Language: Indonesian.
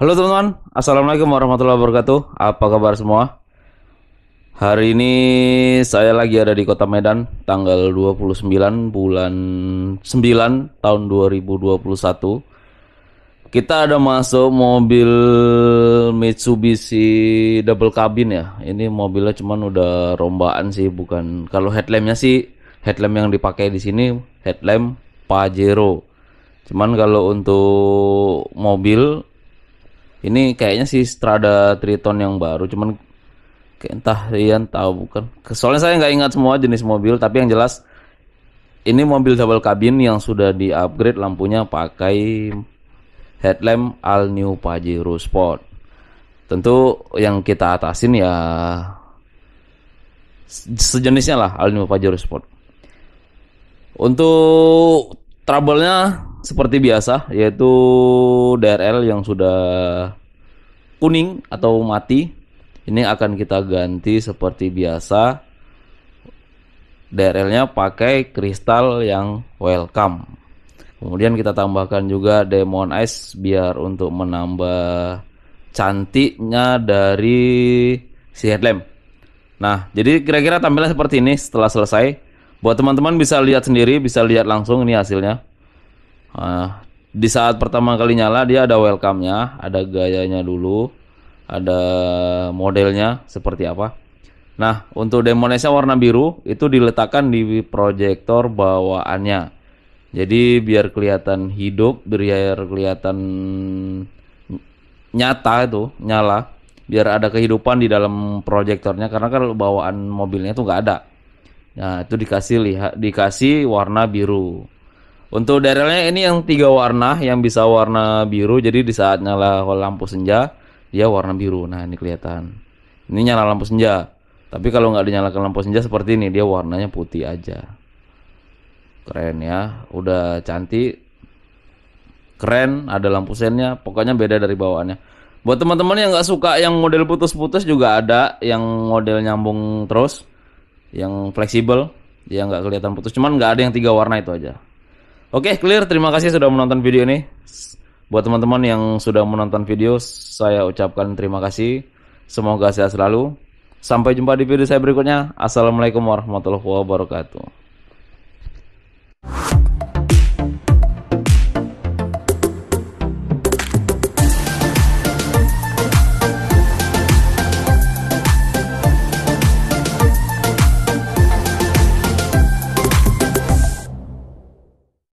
Halo teman-teman, Assalamualaikum warahmatullahi wabarakatuh Apa kabar semua? Hari ini saya lagi ada di kota Medan Tanggal 29 bulan 9 tahun 2021 Kita ada masuk mobil Mitsubishi double cabin ya Ini mobilnya cuman udah rombaan sih bukan Kalau headlampnya sih Headlamp yang dipakai di sini headlamp Pajero Cuman kalau untuk mobil ini kayaknya si Strada Triton yang baru, cuman entah Rian tahu bukan. Soalnya saya nggak ingat semua jenis mobil, tapi yang jelas ini mobil double cabin yang sudah di upgrade lampunya pakai headlamp all new Pajero Sport. Tentu yang kita atasin ya sejenisnya lah all new Pajero Sport. Untuk trouble-nya seperti biasa yaitu DRL yang sudah kuning atau mati ini akan kita ganti seperti biasa DRL-nya pakai kristal yang welcome. Kemudian kita tambahkan juga Demon Ice biar untuk menambah cantiknya dari si headlamp. Nah, jadi kira-kira tampilnya seperti ini setelah selesai. Buat teman-teman bisa lihat sendiri, bisa lihat langsung ini hasilnya. Nah, di saat pertama kali nyala dia ada welcome-nya, ada gayanya dulu, ada modelnya seperti apa. Nah, untuk demonesnya warna biru itu diletakkan di proyektor bawaannya. Jadi biar kelihatan hidup, biar kelihatan nyata itu, nyala, biar ada kehidupan di dalam proyektornya karena kan bawaan mobilnya itu nggak ada. Nah, itu dikasih lihat dikasih warna biru. Untuk derailnya ini yang tiga warna, yang bisa warna biru. Jadi di saat nyala lampu senja, dia warna biru. Nah ini kelihatan. Ini nyala lampu senja. Tapi kalau nggak dinyalakan lampu senja seperti ini, dia warnanya putih aja. Keren ya, udah cantik. Keren, ada lampu sennya. Pokoknya beda dari bawaannya. Buat teman-teman yang nggak suka yang model putus-putus juga ada, yang model nyambung terus, yang fleksibel, yang nggak kelihatan putus. Cuman nggak ada yang tiga warna itu aja. Oke, okay, clear. Terima kasih sudah menonton video ini. Buat teman-teman yang sudah menonton video, saya ucapkan terima kasih. Semoga sehat selalu. Sampai jumpa di video saya berikutnya. Assalamualaikum warahmatullahi wabarakatuh.